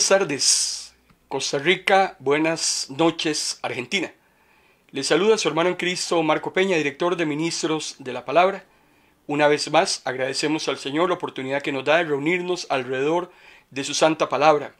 Buenas tardes, Costa Rica, buenas noches, Argentina. Les saluda su hermano en Cristo, Marco Peña, director de Ministros de la Palabra. Una vez más, agradecemos al Señor la oportunidad que nos da de reunirnos alrededor de su santa palabra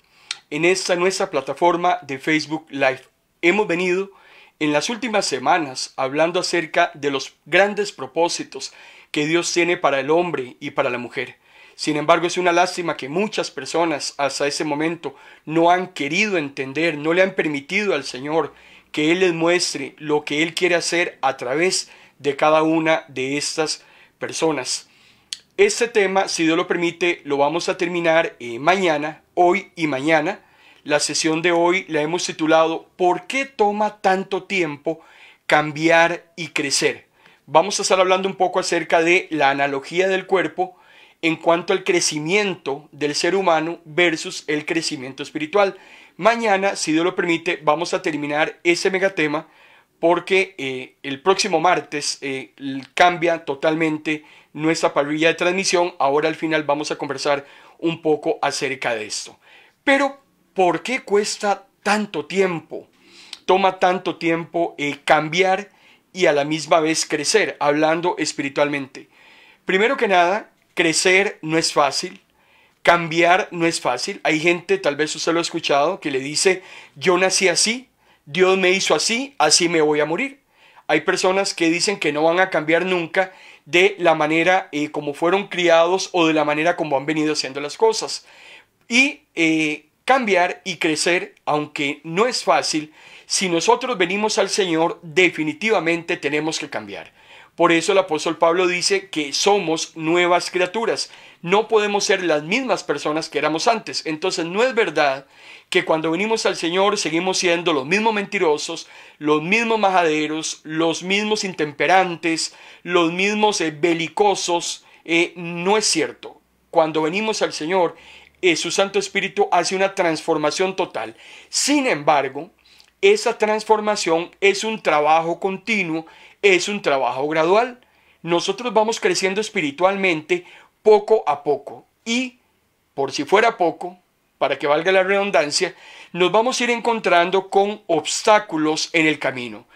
en esta nuestra plataforma de Facebook Live. Hemos venido en las últimas semanas hablando acerca de los grandes propósitos que Dios tiene para el hombre y para la mujer. Sin embargo, es una lástima que muchas personas hasta ese momento no han querido entender, no le han permitido al Señor que Él les muestre lo que Él quiere hacer a través de cada una de estas personas. Este tema, si Dios lo permite, lo vamos a terminar eh, mañana, hoy y mañana. La sesión de hoy la hemos titulado ¿Por qué toma tanto tiempo cambiar y crecer? Vamos a estar hablando un poco acerca de la analogía del cuerpo en cuanto al crecimiento del ser humano versus el crecimiento espiritual. Mañana, si Dios lo permite, vamos a terminar ese megatema porque eh, el próximo martes eh, cambia totalmente nuestra parrilla de transmisión. Ahora al final vamos a conversar un poco acerca de esto. Pero, ¿por qué cuesta tanto tiempo? Toma tanto tiempo eh, cambiar y a la misma vez crecer, hablando espiritualmente. Primero que nada, crecer no es fácil, cambiar no es fácil. Hay gente, tal vez usted lo ha escuchado, que le dice, yo nací así, Dios me hizo así, así me voy a morir. Hay personas que dicen que no van a cambiar nunca de la manera eh, como fueron criados o de la manera como han venido haciendo las cosas. Y eh, cambiar y crecer, aunque no es fácil, si nosotros venimos al Señor, definitivamente tenemos que cambiar. Por eso el apóstol Pablo dice que somos nuevas criaturas. No podemos ser las mismas personas que éramos antes. Entonces no es verdad que cuando venimos al Señor seguimos siendo los mismos mentirosos, los mismos majaderos, los mismos intemperantes, los mismos eh, belicosos. Eh, no es cierto. Cuando venimos al Señor, eh, su Santo Espíritu hace una transformación total. Sin embargo, esa transformación es un trabajo continuo es un trabajo gradual. Nosotros vamos creciendo espiritualmente poco a poco. Y, por si fuera poco, para que valga la redundancia, nos vamos a ir encontrando con obstáculos en el camino.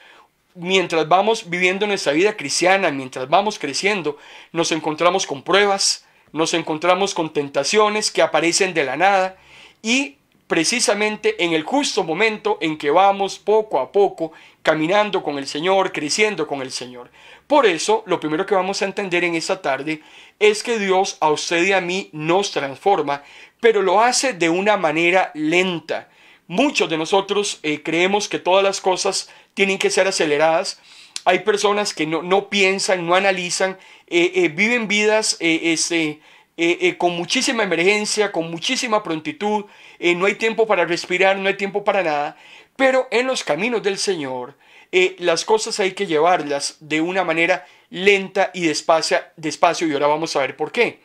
Mientras vamos viviendo nuestra vida cristiana, mientras vamos creciendo, nos encontramos con pruebas, nos encontramos con tentaciones que aparecen de la nada y precisamente en el justo momento en que vamos poco a poco caminando con el Señor, creciendo con el Señor. Por eso, lo primero que vamos a entender en esta tarde es que Dios a usted y a mí nos transforma, pero lo hace de una manera lenta. Muchos de nosotros eh, creemos que todas las cosas tienen que ser aceleradas. Hay personas que no, no piensan, no analizan, eh, eh, viven vidas este, con muchísima emergencia, con muchísima prontitud, no hay tiempo para respirar, no hay tiempo para nada. Pero en los caminos del Señor, eh, las cosas hay que llevarlas de una manera lenta y despacio, y ahora vamos a ver por qué.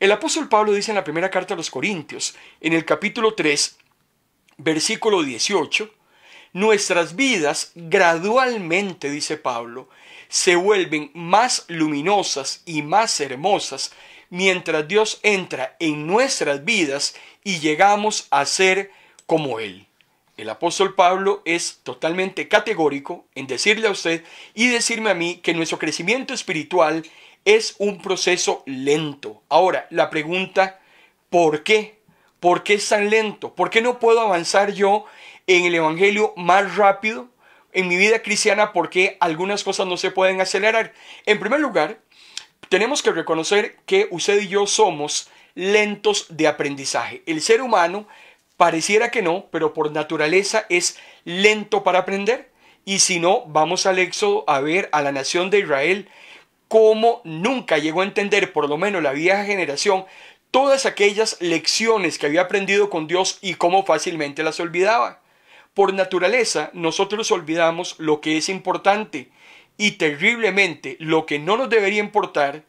El apóstol Pablo dice en la primera carta a los Corintios, en el capítulo 3, versículo 18, nuestras vidas gradualmente, dice Pablo, se vuelven más luminosas y más hermosas mientras Dios entra en nuestras vidas y llegamos a ser como Él. El apóstol Pablo es totalmente categórico en decirle a usted y decirme a mí que nuestro crecimiento espiritual es un proceso lento. Ahora, la pregunta, ¿por qué? ¿Por qué es tan lento? ¿Por qué no puedo avanzar yo en el Evangelio más rápido? En mi vida cristiana, ¿por qué algunas cosas no se pueden acelerar? En primer lugar, tenemos que reconocer que usted y yo somos lentos de aprendizaje. El ser humano Pareciera que no, pero por naturaleza es lento para aprender. Y si no, vamos al Éxodo a ver a la nación de Israel cómo nunca llegó a entender, por lo menos la vieja generación, todas aquellas lecciones que había aprendido con Dios y cómo fácilmente las olvidaba. Por naturaleza, nosotros olvidamos lo que es importante y terriblemente lo que no nos debería importar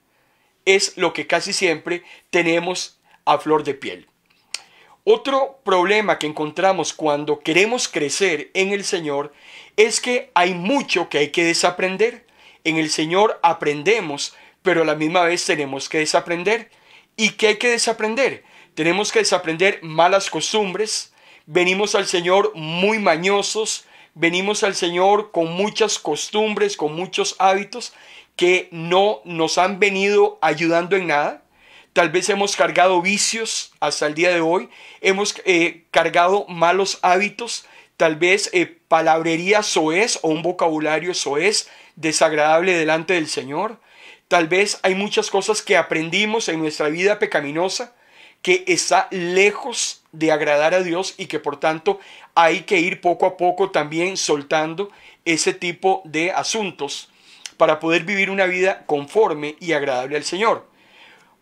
es lo que casi siempre tenemos a flor de piel. Otro problema que encontramos cuando queremos crecer en el Señor es que hay mucho que hay que desaprender. En el Señor aprendemos, pero a la misma vez tenemos que desaprender. ¿Y qué hay que desaprender? Tenemos que desaprender malas costumbres. Venimos al Señor muy mañosos, venimos al Señor con muchas costumbres, con muchos hábitos que no nos han venido ayudando en nada. Tal vez hemos cargado vicios hasta el día de hoy, hemos eh, cargado malos hábitos, tal vez eh, palabrería soez o un vocabulario soez desagradable delante del Señor. Tal vez hay muchas cosas que aprendimos en nuestra vida pecaminosa que está lejos de agradar a Dios y que por tanto hay que ir poco a poco también soltando ese tipo de asuntos para poder vivir una vida conforme y agradable al Señor.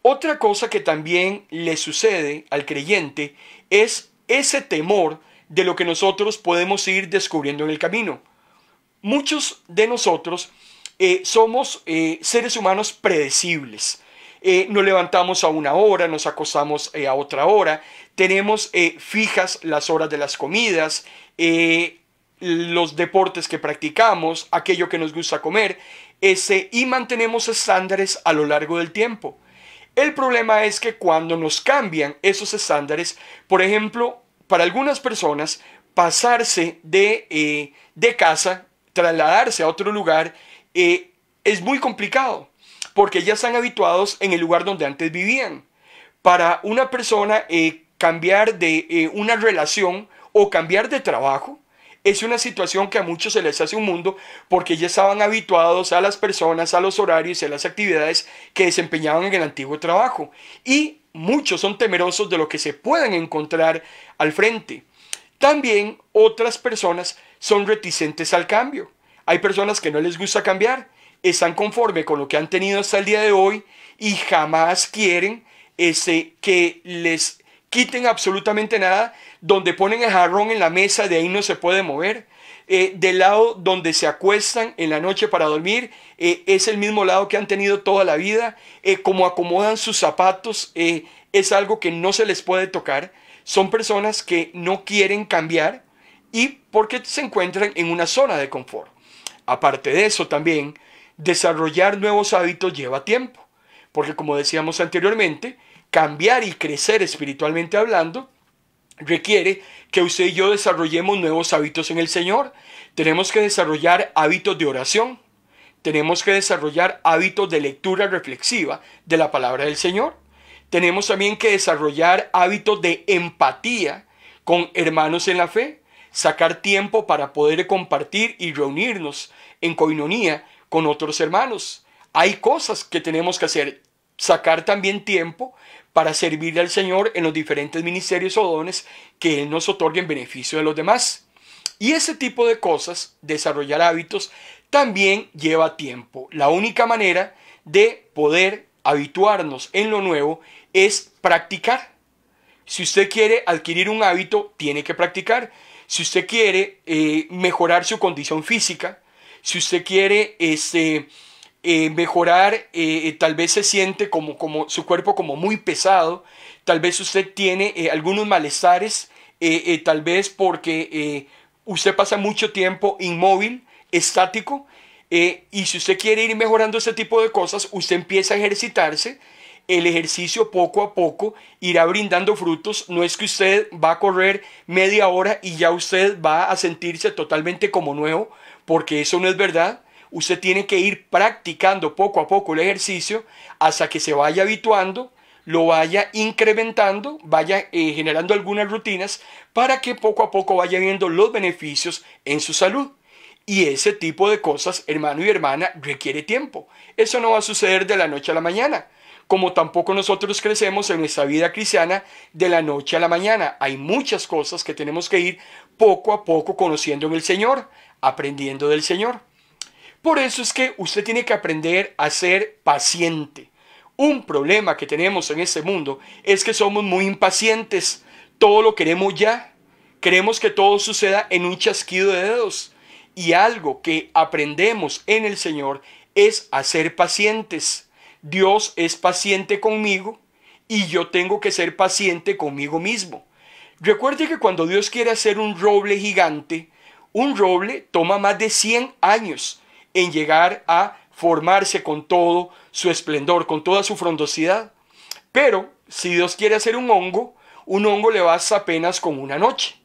Otra cosa que también le sucede al creyente es ese temor de lo que nosotros podemos ir descubriendo en el camino. Muchos de nosotros eh, somos eh, seres humanos predecibles. Eh, nos levantamos a una hora, nos acostamos a otra hora, tenemos fijas las horas de las comidas, los deportes que practicamos, aquello que nos gusta comer, ese, y mantenemos estándares a lo largo del tiempo. El problema es que cuando nos cambian esos estándares, por ejemplo, para algunas personas, pasarse de, eh, de casa, trasladarse a otro lugar, eh, es muy complicado, porque ya están habituados en el lugar donde antes vivían. Para una persona, eh, cambiar de una relación o cambiar de trabajo es una situación que a muchos se les hace un mundo porque ya estaban habituados a las personas, a los horarios y a las actividades que desempeñaban en el antiguo trabajo. Y muchos son temerosos de lo que se puedan encontrar al frente. También otras personas son reticentes al cambio. Hay personas que no les gusta cambiar, están conforme con lo que han tenido hasta el día de hoy y jamás quieren ese que les quiten absolutamente nada, donde ponen el jarrón en la mesa, de ahí no se puede mover. Eh, del lado donde se acuestan en la noche para dormir, eh, es el mismo lado que han tenido toda la vida, eh, como acomodan sus zapatos, es algo que no se les puede tocar. Son personas que no quieren cambiar y porque se encuentran en una zona de confort. Aparte de eso también, desarrollar nuevos hábitos lleva tiempo, porque como decíamos anteriormente, cambiar y crecer espiritualmente hablando requiere que usted y yo desarrollemos nuevos hábitos en el Señor. Tenemos que desarrollar hábitos de oración. Tenemos que desarrollar hábitos de lectura reflexiva de la palabra del Señor. Tenemos también que desarrollar hábitos de empatía con hermanos en la fe. Sacar tiempo para poder compartir y reunirnos en coinonía con otros hermanos. Hay cosas que tenemos que hacer. Sacar también tiempo para servirle al Señor en los diferentes ministerios o dones que Él nos otorgue en beneficio de los demás. Y ese tipo de cosas, desarrollar hábitos, también lleva tiempo. La única manera de poder habituarnos en lo nuevo es practicar. Si usted quiere adquirir un hábito, tiene que practicar. Si usted quiere eh, mejorar su condición física, si usted quiere este, eh, mejorar, eh, eh, tal vez se siente como, como su cuerpo como muy pesado, tal vez usted tiene algunos malestares, tal vez porque usted pasa mucho tiempo inmóvil, estático, y si usted quiere ir mejorando ese tipo de cosas, usted empieza a ejercitarse, el ejercicio poco a poco irá brindando frutos. No es que usted va a correr media hora y ya usted va a sentirse totalmente como nuevo, porque eso no es verdad usted tiene que ir practicando poco a poco el ejercicio hasta que se vaya habituando, lo vaya incrementando, vaya eh, generando algunas rutinas para que poco a poco vaya viendo los beneficios en su salud. Y ese tipo de cosas, hermano y hermana, requiere tiempo. Eso no va a suceder de la noche a la mañana como tampoco nosotros crecemos en nuestra vida cristiana de la noche a la mañana. Hay muchas cosas que tenemos que ir poco a poco conociendo en el Señor, aprendiendo del Señor. Por eso es que usted tiene que aprender a ser paciente. Un problema que tenemos en este mundo es que somos muy impacientes. Todo lo queremos ya. Queremos que todo suceda en un chasquido de dedos. Y algo que aprendemos en el Señor es a ser pacientes. Dios es paciente conmigo y yo tengo que ser paciente conmigo mismo. Recuerde que cuando Dios quiere hacer un roble gigante, un roble toma más de 100 años en llegar a formarse con todo su esplendor, con toda su frondosidad. Pero si Dios quiere hacer un hongo, un hongo le basta apenas con una noche.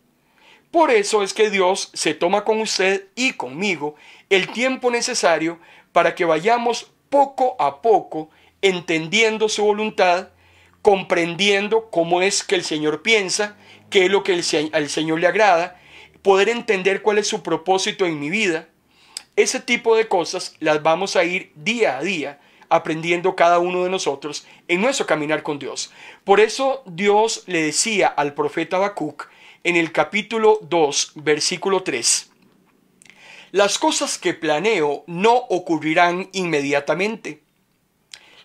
Por eso es que Dios se toma con usted y conmigo el tiempo necesario para que vayamos poco a poco entendiendo su voluntad, comprendiendo cómo es que el Señor piensa, qué es lo que al Señor le agrada, poder entender cuál es su propósito en mi vida, ese tipo de cosas las vamos a ir día a día aprendiendo cada uno de nosotros en nuestro caminar con Dios. Por eso Dios le decía al profeta Habacuc en el capítulo 2, versículo 3, las cosas que planeo no ocurrirán inmediatamente.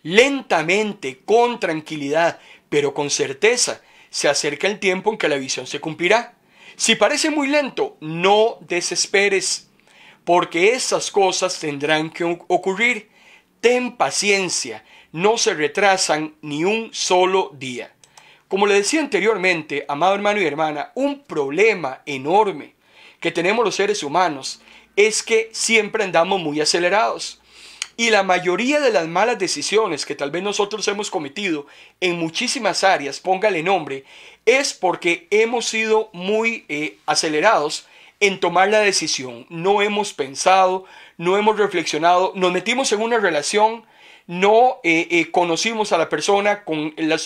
Lentamente, con tranquilidad, pero con certeza, se acerca el tiempo en que la visión se cumplirá. Si parece muy lento, no desesperes porque esas cosas tendrán que ocurrir. Ten paciencia, no se retrasan ni un solo día. Como le decía anteriormente, amado hermano y hermana, un problema enorme que tenemos los seres humanos es que siempre andamos muy acelerados. Y la mayoría de las malas decisiones que tal vez nosotros hemos cometido en muchísimas áreas, póngale nombre, es porque hemos sido muy eh, acelerados en tomar la decisión, no hemos pensado, no hemos reflexionado, nos metimos en una relación, no eh, eh, conocimos a la persona con el,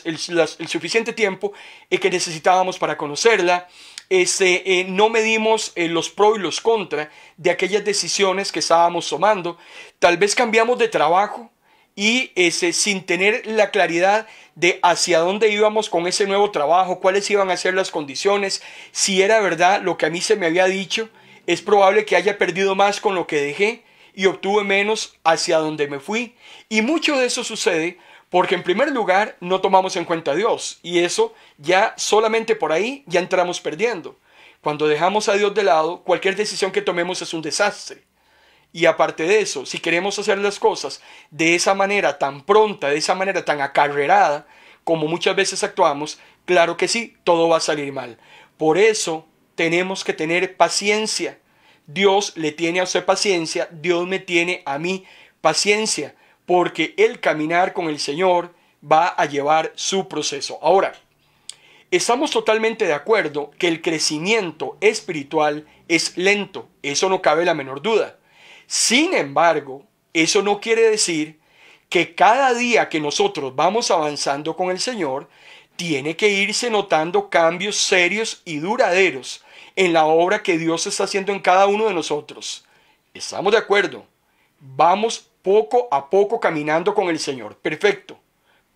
suficiente tiempo eh, que necesitábamos para conocerla. Este, no medimos los pro y los contra de aquellas decisiones que estábamos tomando. Tal vez cambiamos de trabajo, y ese, sin tener la claridad de hacia dónde íbamos con ese nuevo trabajo, cuáles iban a ser las condiciones, si era verdad lo que a mí se me había dicho, es probable que haya perdido más con lo que dejé y obtuve menos hacia donde me fui. Y mucho de eso sucede porque en primer lugar no tomamos en cuenta a Dios y eso ya solamente por ahí ya entramos perdiendo. Cuando dejamos a Dios de lado, cualquier decisión que tomemos es un desastre. Y aparte de eso, si queremos hacer las cosas de esa manera tan pronta, de esa manera tan acarrerada, como muchas veces actuamos, claro que sí, todo va a salir mal. Por eso tenemos que tener paciencia. Dios le tiene a usted paciencia, Dios me tiene a mí paciencia, porque el caminar con el Señor va a llevar su proceso. Ahora, estamos totalmente de acuerdo que el crecimiento espiritual es lento, eso no cabe la menor duda. Sin embargo, eso no quiere decir que cada día que nosotros vamos avanzando con el Señor, tiene que irse notando cambios serios y duraderos en la obra que Dios está haciendo en cada uno de nosotros. Estamos de acuerdo. Vamos poco a poco caminando con el Señor. Perfecto.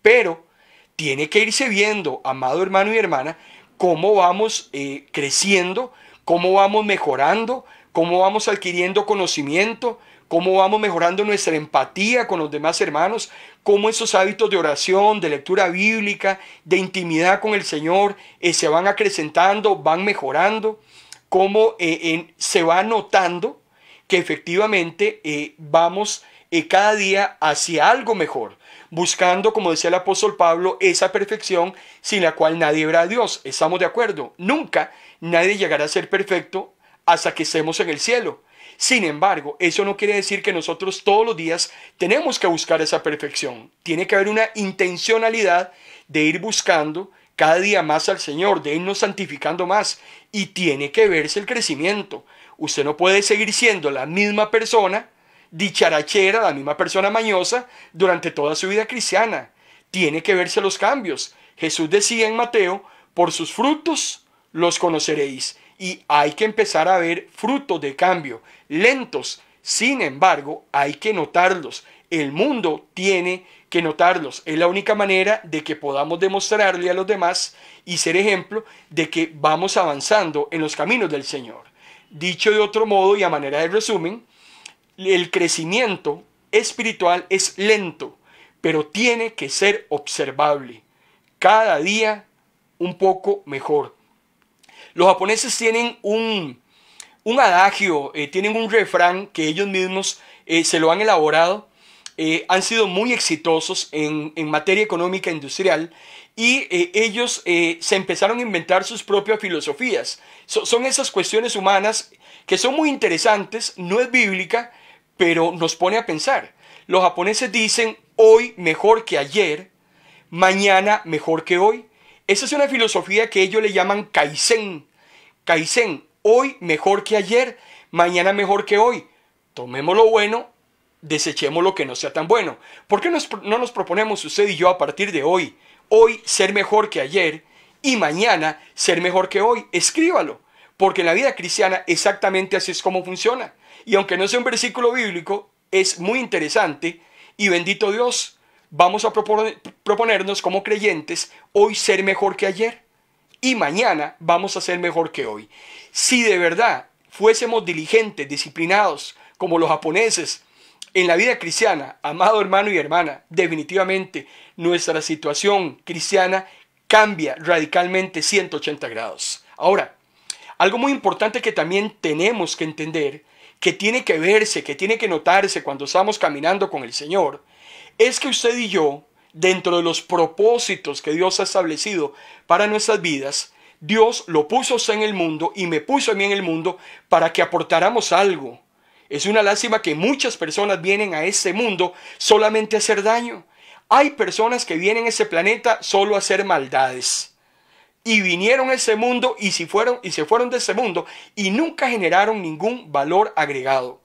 Pero tiene que irse viendo, amado hermano y hermana, cómo vamos eh, creciendo, cómo vamos mejorando, cómo vamos adquiriendo conocimiento, cómo vamos mejorando nuestra empatía con los demás hermanos, cómo esos hábitos de oración, de lectura bíblica, de intimidad con el Señor eh, se van acrecentando, van mejorando, cómo eh, se va notando que efectivamente eh, vamos cada día hacia algo mejor, buscando, como decía el apóstol Pablo, esa perfección sin la cual nadie verá a Dios. ¿Estamos de acuerdo? Nunca nadie llegará a ser perfecto hasta que estemos en el cielo. Sin embargo, eso no quiere decir que nosotros todos los días tenemos que buscar esa perfección. Tiene que haber una intencionalidad de ir buscando cada día más al Señor, de irnos santificando más. Y tiene que verse el crecimiento. Usted no puede seguir siendo la misma persona dicharachera, la misma persona mañosa durante toda su vida cristiana. Tiene que verse los cambios. Jesús decía en Mateo, por sus frutos los conoceréis y hay que empezar a ver frutos de cambio, lentos, sin embargo, hay que notarlos. El mundo tiene que notarlos. Es la única manera de que podamos demostrarle a los demás y ser ejemplo de que vamos avanzando en los caminos del Señor. Dicho de otro modo y a manera de resumen, el crecimiento espiritual es lento, pero tiene que ser observable. Cada día un poco mejor. Los japoneses tienen un, adagio, eh, tienen un refrán que ellos mismos eh, se lo han elaborado. Eh, han sido muy exitosos en, materia económica e industrial y ellos se empezaron a inventar sus propias filosofías. son esas cuestiones humanas que son muy interesantes, no es bíblica, pero nos pone a pensar. Los japoneses dicen hoy mejor que ayer, mañana mejor que hoy. Esa es una filosofía que ellos le llaman Kaizen. Kaizen, hoy mejor que ayer, mañana mejor que hoy. Tomemos lo bueno, desechemos lo que no sea tan bueno. ¿Por qué no nos proponemos usted y yo a partir de hoy, hoy ser mejor que ayer y mañana ser mejor que hoy? Escríbalo, porque en la vida cristiana exactamente así es como funciona. Y aunque no sea un versículo bíblico, es muy interesante y bendito Dios vamos a proponernos como creyentes hoy ser mejor que ayer y mañana vamos a ser mejor que hoy. Si de verdad fuésemos diligentes, disciplinados, como los japoneses, en la vida cristiana, amado hermano y hermana, definitivamente nuestra situación cristiana cambia radicalmente 180 grados. Ahora, algo muy importante que también tenemos que entender, que tiene que verse, que tiene que notarse cuando estamos caminando con el Señor, es que usted y yo, dentro de los propósitos que Dios ha establecido para nuestras vidas, Dios lo puso en el mundo y me puso a mí en el mundo para que aportáramos algo. Es una lástima que muchas personas vienen a este mundo solamente a hacer daño. Hay personas que vienen a este planeta solo a hacer maldades y vinieron a ese mundo y, si fueron, y se fueron de ese mundo y nunca generaron ningún valor agregado.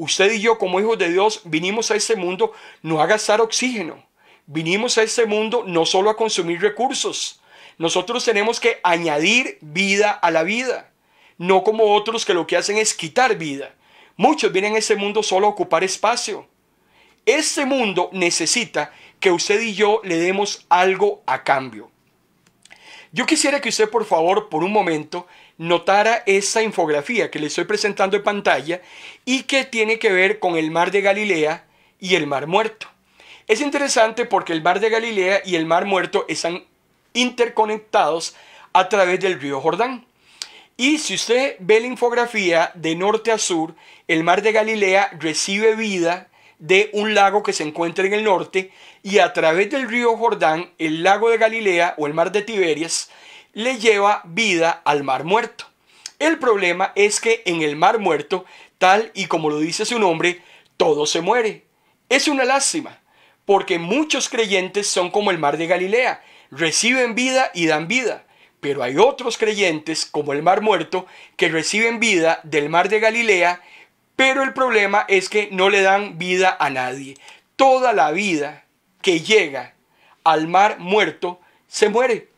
Usted y yo como hijos de Dios vinimos a este mundo no a gastar oxígeno, vinimos a este mundo no solo a consumir recursos, nosotros tenemos que añadir vida a la vida, no como otros que lo que hacen es quitar vida. Muchos vienen a este mundo solo a ocupar espacio. Este mundo necesita que usted y yo le demos algo a cambio. Yo quisiera que usted, por favor, por un momento, notara esa infografía que le estoy presentando en pantalla y que tiene que ver con el mar de Galilea y el mar muerto. Es interesante porque el mar de Galilea y el mar muerto están interconectados a través del río Jordán. Y si usted ve la infografía de norte a sur, el mar de Galilea recibe vida de un lago que se encuentra en el norte y a través del río Jordán, el lago de Galilea o el mar de Tiberias le lleva vida al mar muerto. El problema es que en el mar muerto, tal y como lo dice su nombre, todo se muere. Es una lástima, porque muchos creyentes son como el mar de Galilea, reciben vida y dan vida. Pero hay otros creyentes, como el mar muerto, que reciben vida del mar de Galilea, pero el problema es que no le dan vida a nadie. Toda la vida que llega al mar muerto se muere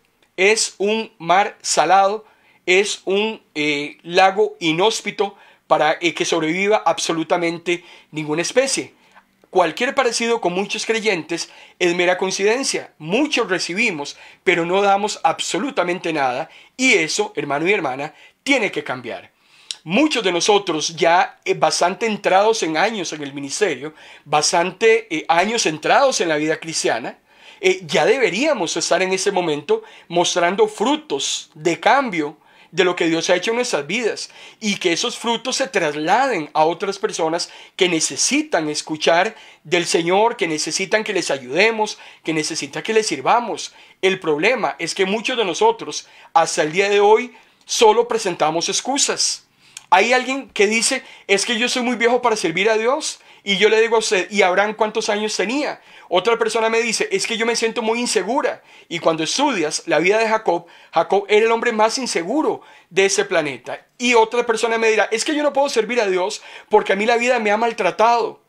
es un mar salado, es un eh, lago inhóspito para eh, que sobreviva absolutamente ninguna especie. Cualquier parecido con muchos creyentes es mera coincidencia. Muchos recibimos, pero no damos absolutamente nada. Y eso, hermano y hermana, tiene que cambiar. Muchos de nosotros ya eh, bastante entrados en años en el ministerio, bastante años entrados en la vida cristiana, eh, ya deberíamos estar en ese momento mostrando frutos de cambio de lo que Dios ha hecho en nuestras vidas y que esos frutos se trasladen a otras personas que necesitan escuchar del Señor, que necesitan que les ayudemos, que necesitan que les sirvamos. El problema es que muchos de nosotros hasta el día de hoy solo presentamos excusas. Hay alguien que dice, es que yo soy muy viejo para servir a Dios, y yo le digo a usted, ¿y Abraham cuántos años tenía? Otra persona me dice, es que yo me siento muy insegura. Y cuando estudias la vida de Jacob, Jacob era el hombre más inseguro de ese planeta. Y otra persona me dirá, es que yo no puedo servir a Dios porque a mí la vida me ha maltratado.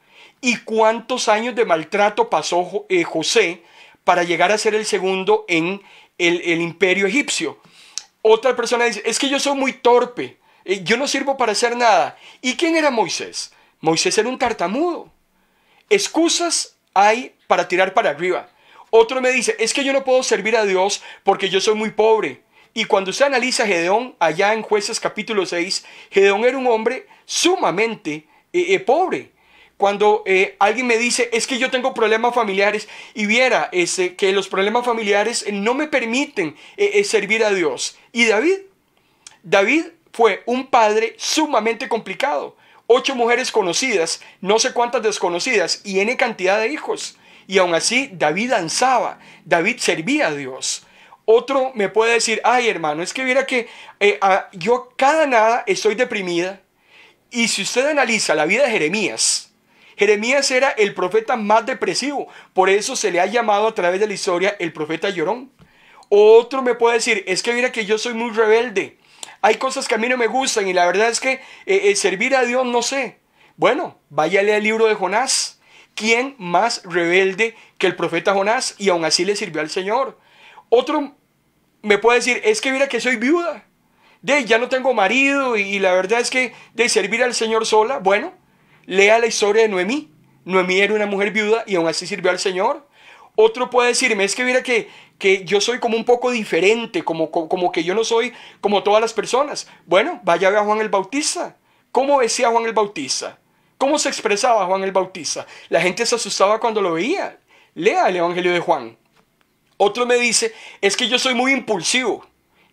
¿Y cuántos años de maltrato pasó eh, José para llegar a ser el segundo en el, imperio egipcio? Otra persona dice, es que yo soy muy torpe, eh, yo no sirvo para hacer nada. ¿Y quién era Moisés? Moisés era un tartamudo. Excusas hay para tirar para arriba. Otro me dice, es que yo no puedo servir a Dios porque yo soy muy pobre. Y cuando usted analiza a Gedeón, allá en jueces capítulo 6, Gedeón era un hombre sumamente eh, eh, pobre. Cuando eh, alguien me dice, es que yo tengo problemas familiares y viera este, que los problemas familiares no me permiten servir a Dios. Y David, David fue un padre sumamente complicado ocho mujeres conocidas, no sé cuántas desconocidas y N cantidad de hijos. Y aún así, David danzaba, David servía a Dios. Otro me puede decir, ay hermano, es que mira que eh, ah, yo cada nada estoy deprimida. Y si usted analiza la vida de Jeremías, Jeremías era el profeta más depresivo, por eso se le ha llamado a través de la historia el profeta llorón. Otro me puede decir, es que mira que yo soy muy rebelde, hay cosas que a mí no me gustan y la verdad es que eh, eh, servir a Dios no sé. Bueno, váyale al libro de Jonás. ¿Quién más rebelde que el profeta Jonás? Y aún así le sirvió al Señor. Otro me puede decir, es que mira que soy viuda. De, ya no tengo marido y, la verdad es que de servir al Señor sola, bueno, lea la historia de Noemí. Noemí era una mujer viuda y aún así sirvió al Señor. Otro puede decirme, es que mira que, que yo soy como un poco diferente, como, como que yo no soy como todas las personas. Bueno, vaya a ver a Juan el Bautista. ¿Cómo decía Juan el Bautista? ¿Cómo se expresaba Juan el Bautista? La gente se asustaba cuando lo veía. Lea el Evangelio de Juan. Otro me dice, es que yo soy muy impulsivo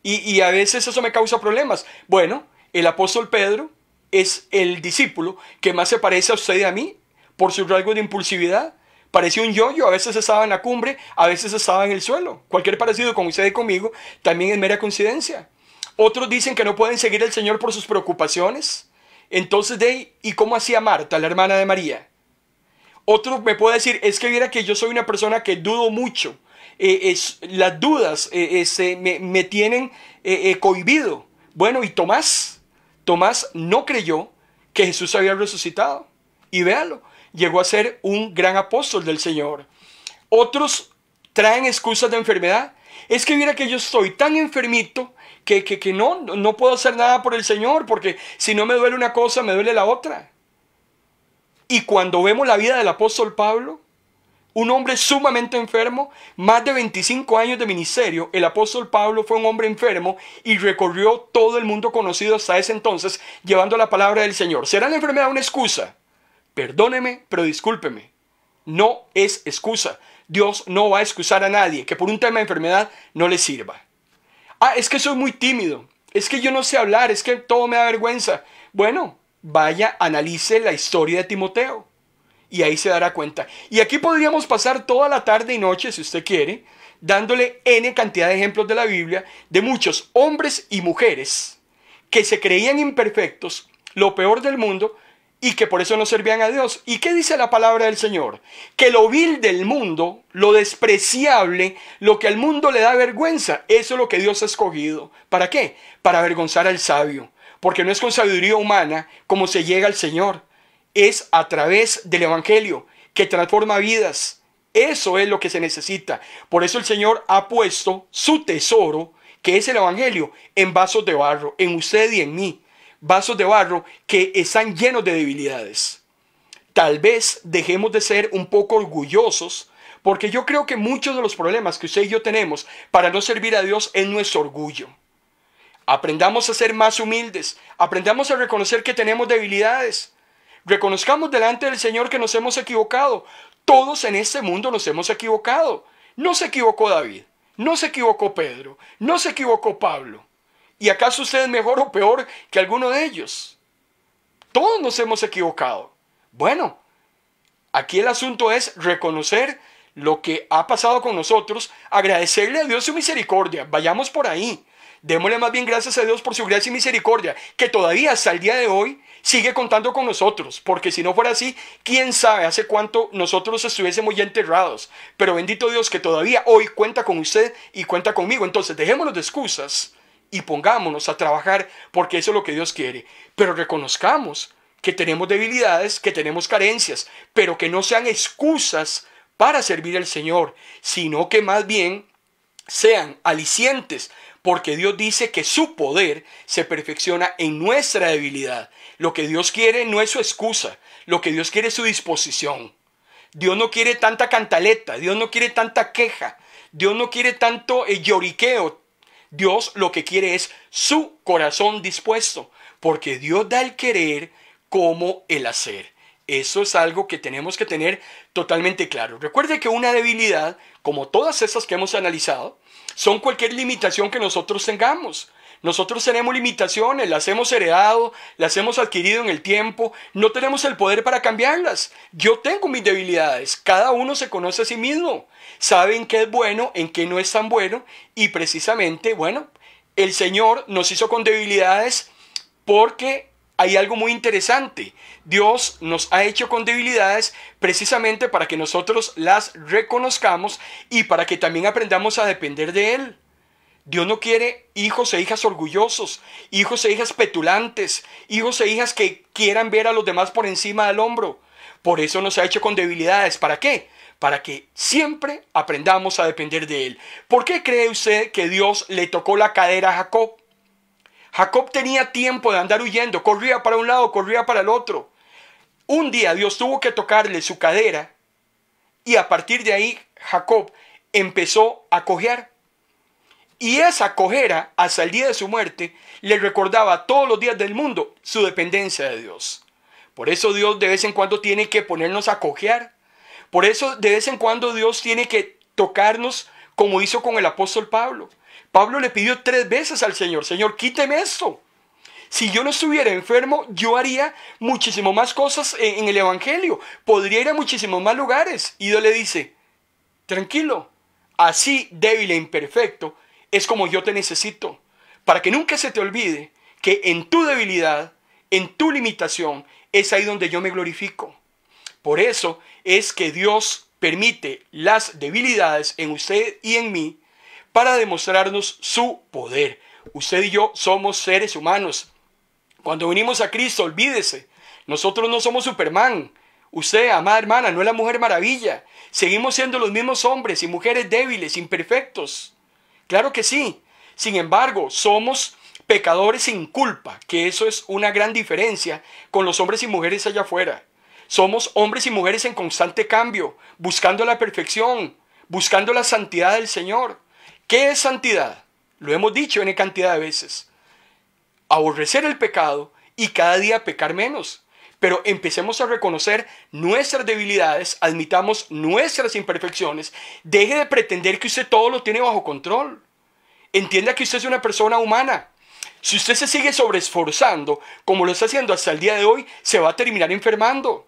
y, y, a veces eso me causa problemas. Bueno, el apóstol Pedro es el discípulo que más se parece a usted y a mí por su rasgo de impulsividad. Parecía un yoyo, a veces estaba en la cumbre, a veces estaba en el suelo. Cualquier parecido con usted y conmigo también es mera coincidencia. Otros dicen que no pueden seguir al Señor por sus preocupaciones. Entonces, de, ¿y cómo hacía Marta, la hermana de María? Otro me puede decir, es que viera que yo soy una persona que dudo mucho. Eh, es, las dudas eh, este, me, me, tienen eh, cohibido. Bueno, ¿y Tomás? Tomás no creyó que Jesús había resucitado. Y véalo, llegó a ser un gran apóstol del Señor. Otros traen excusas de enfermedad. Es que mira que yo estoy tan enfermito que, que, no, no puedo hacer nada por el Señor, porque si no me duele una cosa, me duele la otra. Y cuando vemos la vida del apóstol Pablo, un hombre sumamente enfermo, más de 25 años de ministerio, el apóstol Pablo fue un hombre enfermo y recorrió todo el mundo conocido hasta ese entonces llevando la palabra del Señor. ¿Será la enfermedad una excusa? Perdóneme, pero discúlpeme. No es excusa. Dios no va a excusar a nadie que por un tema de enfermedad no le sirva. Ah, es que soy muy tímido. Es que yo no sé hablar. Es que todo me da vergüenza. Bueno, vaya, analice la historia de Timoteo. Y ahí se dará cuenta. Y aquí podríamos pasar toda la tarde y noche, si usted quiere, dándole N cantidad de ejemplos de la Biblia de muchos hombres y mujeres que se creían imperfectos, lo peor del mundo, y que por eso no servían a Dios. ¿Y qué dice la palabra del Señor? Que lo vil del mundo, lo despreciable, lo que al mundo le da vergüenza, eso es lo que Dios ha escogido. ¿Para qué? Para avergonzar al sabio. Porque no es con sabiduría humana como se llega al Señor. Es a través del Evangelio que transforma vidas. Eso es lo que se necesita. Por eso el Señor ha puesto su tesoro, que es el Evangelio, en vasos de barro, en usted y en mí vasos de barro que están llenos de debilidades. Tal vez dejemos de ser un poco orgullosos, porque yo creo que muchos de los problemas que usted y yo tenemos para no servir a Dios es nuestro orgullo. Aprendamos a ser más humildes, aprendamos a reconocer que tenemos debilidades. Reconozcamos delante del Señor que nos hemos equivocado. Todos en este mundo nos hemos equivocado. No se equivocó David, no se equivocó Pedro, no se equivocó Pablo. ¿Y acaso usted es mejor o peor que alguno de ellos? Todos nos hemos equivocado. Bueno, aquí el asunto es reconocer lo que ha pasado con nosotros, agradecerle a Dios su misericordia, vayamos por ahí. Démosle más bien gracias a Dios por su gracia y misericordia, que todavía hasta el día de hoy sigue contando con nosotros, porque si no fuera así, quién sabe hace cuánto nosotros estuviésemos ya enterrados. Pero bendito Dios que todavía hoy cuenta con usted y cuenta conmigo. Entonces, dejémonos de excusas y pongámonos a trabajar porque eso es lo que Dios quiere. Pero reconozcamos que tenemos debilidades, que tenemos carencias, pero que no sean excusas para servir al Señor, sino que más bien sean alicientes, porque Dios dice que su poder se perfecciona en nuestra debilidad. Lo que Dios quiere no es su excusa, lo que Dios quiere es su disposición. Dios no quiere tanta cantaleta, Dios no quiere tanta queja, Dios no quiere tanto eh, lloriqueo, Dios lo que quiere es su corazón dispuesto, porque Dios da el querer como el hacer. Eso es algo que tenemos que tener totalmente claro. Recuerde que una debilidad, como todas esas que hemos analizado, son cualquier limitación que nosotros tengamos. Nosotros tenemos limitaciones, las hemos heredado, las hemos adquirido en el tiempo, no tenemos el poder para cambiarlas. Yo tengo mis debilidades, cada uno se conoce a sí mismo, Saben qué es bueno, en qué no es tan bueno y precisamente, bueno, el Señor nos hizo con debilidades porque hay algo muy interesante. Dios nos ha hecho con debilidades precisamente para que nosotros las reconozcamos y para que también aprendamos a depender de Él. Dios no quiere hijos e hijas orgullosos, hijos e hijas petulantes, hijos e hijas que quieran ver a los demás por encima del hombro. Por eso nos ha hecho con debilidades. ¿Para qué? Para que siempre aprendamos a depender de Él. ¿Por qué cree usted que Dios le tocó la cadera a Jacob? Jacob tenía tiempo de andar huyendo, corría para un lado, corría para el otro. Un día Dios tuvo que tocarle su cadera y a partir de ahí Jacob empezó a cojear. Y esa cojera, hasta el día de su muerte, le recordaba todos los días del mundo su dependencia de Dios. Por eso Dios de vez en cuando tiene que ponernos a cojear. Por eso de vez en cuando Dios tiene que tocarnos como hizo con el apóstol Pablo. Pablo le pidió tres veces al Señor, Señor, quíteme esto. Si yo no estuviera enfermo, yo haría muchísimo más cosas en, en el Evangelio. Podría ir a muchísimos más lugares. Y Dios le dice, tranquilo, así débil e imperfecto es como yo te necesito, para que nunca se te olvide que en tu debilidad, en tu limitación, es ahí donde yo me glorifico. Por eso es que Dios permite las debilidades en usted y en mí para demostrarnos su poder. Usted y yo somos seres humanos. Cuando venimos a Cristo, olvídese, nosotros no somos Superman. Usted, amada hermana, no es la mujer maravilla. Seguimos siendo los mismos hombres y mujeres débiles, imperfectos. Claro que sí. Sin embargo, somos pecadores sin culpa, que eso es una gran diferencia con los hombres y mujeres allá afuera. Somos hombres y mujeres en constante cambio, buscando la perfección, buscando la santidad del Señor. ¿Qué es santidad? Lo hemos dicho en cantidad de veces. Aborrecer el pecado y cada día pecar menos pero empecemos a reconocer nuestras debilidades, admitamos nuestras imperfecciones, deje de pretender que usted todo lo tiene bajo control. Entienda que usted es una persona humana. Si usted se sigue sobreesforzando, como lo está haciendo hasta el día de hoy, se va a terminar enfermando.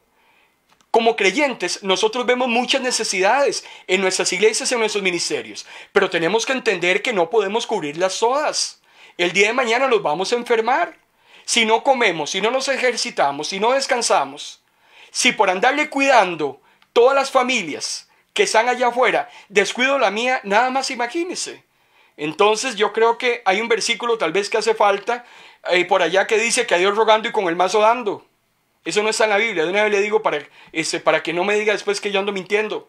Como creyentes, nosotros vemos muchas necesidades en nuestras iglesias, y en nuestros ministerios, pero tenemos que entender que no podemos cubrirlas todas. El día de mañana los vamos a enfermar si no comemos, si no nos ejercitamos, si no descansamos, si por andarle cuidando todas las familias que están allá afuera, descuido la mía, nada más imagínese. Entonces yo creo que hay un versículo tal vez que hace falta eh, por allá que dice que a Dios rogando y con el mazo dando. Eso no está en la Biblia. De una vez le digo para, este, para que no me diga después que yo ando mintiendo.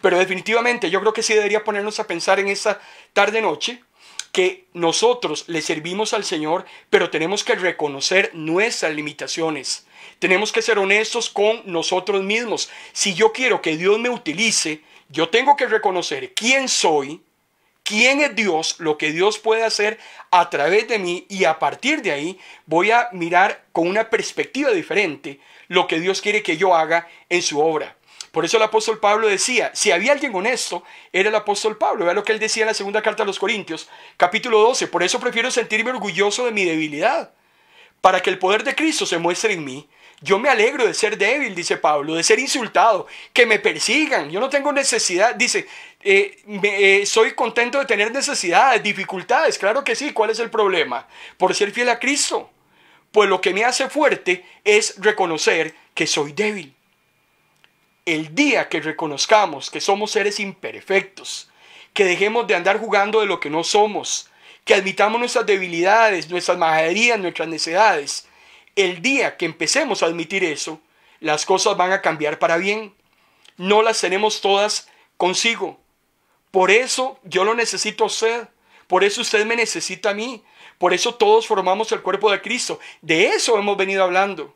Pero definitivamente yo creo que sí debería ponernos a pensar en esa tarde-noche que nosotros le servimos al Señor, pero tenemos que reconocer nuestras limitaciones. Tenemos que ser honestos con nosotros mismos. Si yo quiero que Dios me utilice, yo tengo que reconocer quién soy, quién es Dios, lo que Dios puede hacer a través de mí y a partir de ahí voy a mirar con una perspectiva diferente lo que Dios quiere que yo haga en su obra. Por eso el apóstol Pablo decía, si había alguien honesto, era el apóstol Pablo. Vea lo que él decía en la segunda carta a los Corintios, capítulo 12. Por eso prefiero sentirme orgulloso de mi debilidad, para que el poder de Cristo se muestre en mí. Yo me alegro de ser débil, dice Pablo, de ser insultado, que me persigan. Yo no tengo necesidad, dice, eh, eh, soy contento de tener necesidades, dificultades. Claro que sí, ¿cuál es el problema? Por ser fiel a Cristo. Pues lo que me hace fuerte es reconocer que soy débil el día que reconozcamos que somos seres imperfectos, que dejemos de andar jugando de lo que no somos, que admitamos nuestras debilidades, nuestras majaderías, nuestras necedades, el día que empecemos a admitir eso, las cosas van a cambiar para bien. No las tenemos todas consigo. Por eso yo lo necesito a usted. Por eso usted me necesita a mí. Por eso todos formamos el cuerpo de Cristo. De eso hemos venido hablando.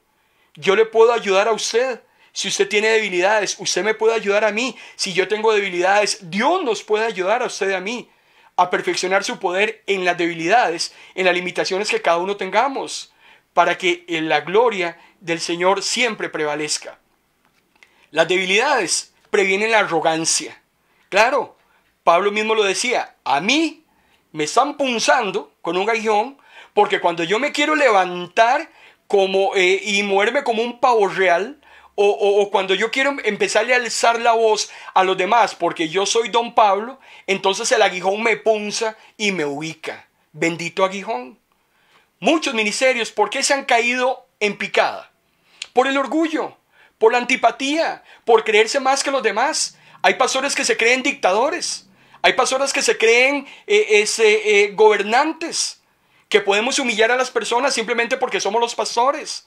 Yo le puedo ayudar a usted si usted tiene debilidades, usted me puede ayudar a mí. Si yo tengo debilidades, Dios nos puede ayudar a usted y a mí a perfeccionar su poder en las debilidades, en las limitaciones que cada uno tengamos, para que eh, la gloria del Señor siempre prevalezca. Las debilidades previenen la arrogancia. Claro, Pablo mismo lo decía, a mí me están punzando con un gallón, porque cuando yo me quiero levantar como, eh, y moverme como un pavo real, o, cuando yo quiero empezarle a alzar la voz a los demás porque yo soy don Pablo, entonces el aguijón me punza y me ubica. Bendito aguijón. Muchos ministerios, ¿por qué se han caído en picada? Por el orgullo, por la antipatía, por creerse más que los demás. Hay pastores que se creen dictadores, hay pastores que se creen eh, eh, eh, gobernantes, que podemos humillar a las personas simplemente porque somos los pastores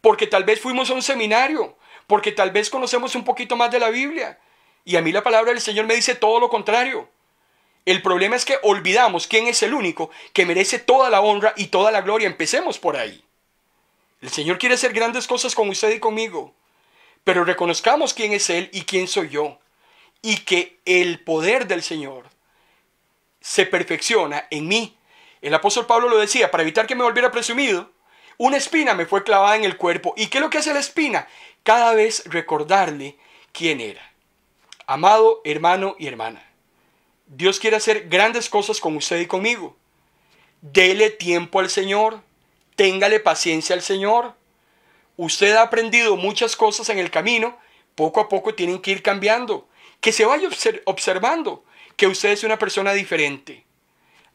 porque tal vez fuimos a un seminario, porque tal vez conocemos un poquito más de la Biblia. Y a mí la palabra del Señor me dice todo lo contrario. El problema es que olvidamos quién es el único que merece toda la honra y toda la gloria. Empecemos por ahí. El Señor quiere hacer grandes cosas con usted y conmigo, pero reconozcamos quién es Él y quién soy yo. Y que el poder del Señor se perfecciona en mí. El apóstol Pablo lo decía, para evitar que me volviera presumido, una espina me fue clavada en el cuerpo. ¿Y qué es lo que hace la espina? cada vez recordarle quién era. Amado hermano y hermana, Dios quiere hacer grandes cosas con usted y conmigo. Dele tiempo al Señor, téngale paciencia al Señor. Usted ha aprendido muchas cosas en el camino, poco a poco tienen que ir cambiando. Que se vaya observando que usted es una persona diferente.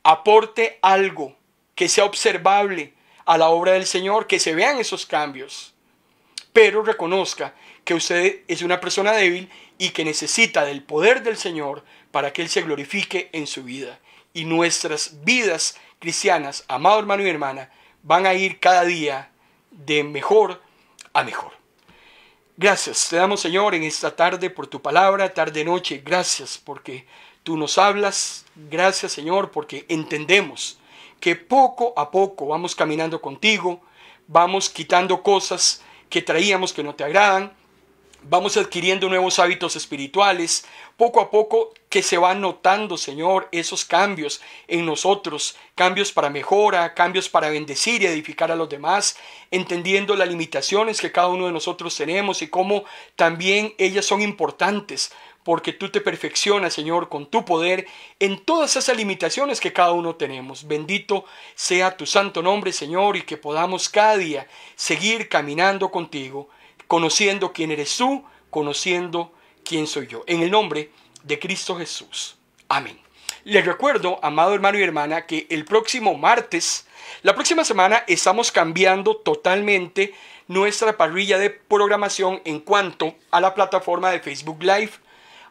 Aporte algo que sea observable a la obra del Señor, que se vean esos cambios pero reconozca que usted es una persona débil y que necesita del poder del Señor para que Él se glorifique en su vida. Y nuestras vidas cristianas, amado hermano y hermana, van a ir cada día de mejor a mejor. Gracias, te damos Señor en esta tarde por tu palabra, tarde, noche. Gracias porque tú nos hablas. Gracias Señor porque entendemos que poco a poco vamos caminando contigo, vamos quitando cosas que traíamos que no te agradan. Vamos adquiriendo nuevos hábitos espirituales, poco a poco que se van notando, Señor, esos cambios en nosotros, cambios para mejora, cambios para bendecir y edificar a los demás, entendiendo las limitaciones que cada uno de nosotros tenemos y cómo también ellas son importantes porque tú te perfeccionas, Señor, con tu poder en todas esas limitaciones que cada uno tenemos. Bendito sea tu santo nombre, Señor, y que podamos cada día seguir caminando contigo, conociendo quién eres tú, conociendo quién soy yo. En el nombre de Cristo Jesús. Amén. Les recuerdo, amado hermano y hermana, que el próximo martes, la próxima semana, estamos cambiando totalmente nuestra parrilla de programación en cuanto a la plataforma de Facebook Live.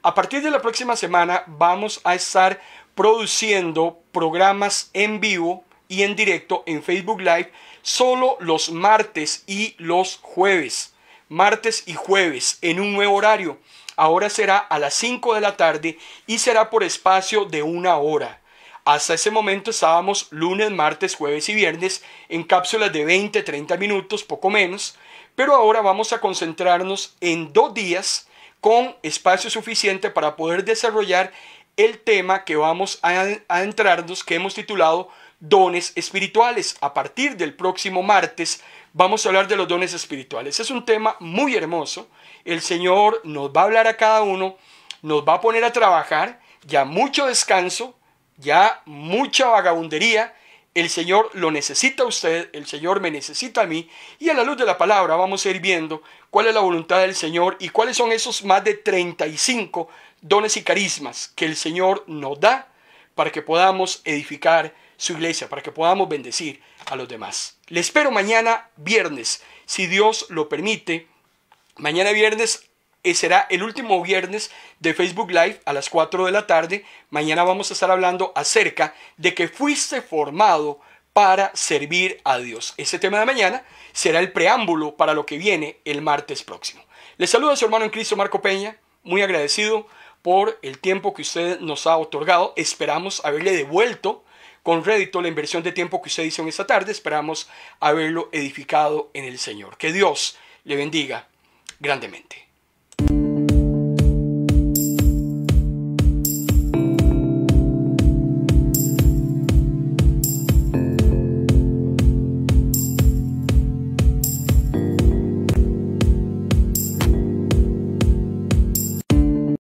A partir de la próxima semana vamos a estar produciendo programas en vivo y en directo en Facebook Live solo los martes y los jueves. Martes y jueves en un nuevo horario. Ahora será a las 5 de la tarde y será por espacio de una hora. Hasta ese momento estábamos lunes, martes, jueves y viernes en cápsulas de 20, 30 minutos, poco menos. Pero ahora vamos a concentrarnos en dos días con espacio suficiente para poder desarrollar el tema que vamos a, adentrarnos, que hemos titulado dones espirituales. A partir del próximo martes vamos a hablar de los dones espirituales. Es un tema muy hermoso. El Señor nos va a hablar a cada uno, nos va a poner a trabajar, ya mucho descanso, ya mucha vagabundería, el Señor lo necesita a usted, el Señor me necesita a mí, y a la luz de la palabra vamos a ir viendo cuál es la voluntad del Señor y cuáles son esos más de 35 dones y carismas que el Señor nos da para que podamos edificar su iglesia, para que podamos bendecir a los demás. Le espero mañana viernes, si Dios lo permite. Mañana viernes eh, será el último viernes de Facebook Live a las 4 de la tarde. Mañana vamos a estar hablando acerca de que fuiste formado para servir a Dios. Ese tema de mañana será el preámbulo para lo que viene el martes próximo. Les a su hermano en Cristo Marco Peña, muy agradecido por el tiempo que usted nos ha otorgado. Esperamos haberle devuelto con rédito la inversión de tiempo que usted hizo en esta tarde. Esperamos haberlo edificado en el Señor. Que Dios le bendiga grandemente.